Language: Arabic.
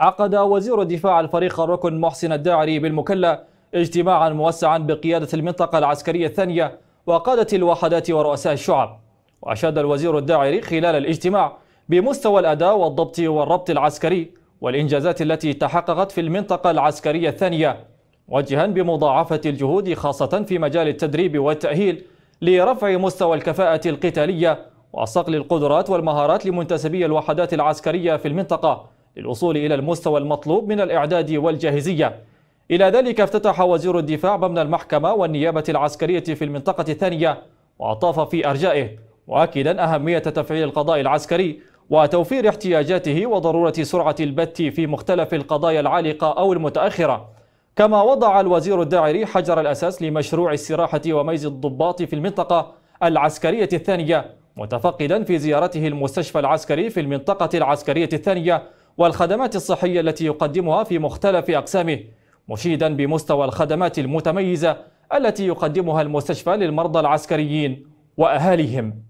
عقد وزير الدفاع الفريق الركن محسن الداعري بالمكلا اجتماعا موسعا بقيادة المنطقة العسكرية الثانية وقادة الوحدات ورؤساء الشعب وأشاد الوزير الداعري خلال الاجتماع بمستوى الأداء والضبط والربط العسكري والإنجازات التي تحققت في المنطقة العسكرية الثانية وجها بمضاعفة الجهود خاصة في مجال التدريب والتأهيل لرفع مستوى الكفاءة القتالية وصقل القدرات والمهارات لمنتسبي الوحدات العسكرية في المنطقة للوصول إلى المستوى المطلوب من الإعداد والجاهزية إلى ذلك افتتح وزير الدفاع مبنى المحكمة والنيابة العسكرية في المنطقة الثانية وأطاف في أرجائه مؤكدا أهمية تفعيل القضاء العسكري وتوفير احتياجاته وضرورة سرعة البت في مختلف القضايا العالقة أو المتأخرة كما وضع الوزير الداعري حجر الأساس لمشروع السراحة وميز الضباط في المنطقة العسكرية الثانية متفقدا في زيارته المستشفى العسكري في المنطقة العسكرية الثانية والخدمات الصحية التي يقدمها في مختلف أقسامه مشيدا بمستوى الخدمات المتميزة التي يقدمها المستشفى للمرضى العسكريين وأهاليهم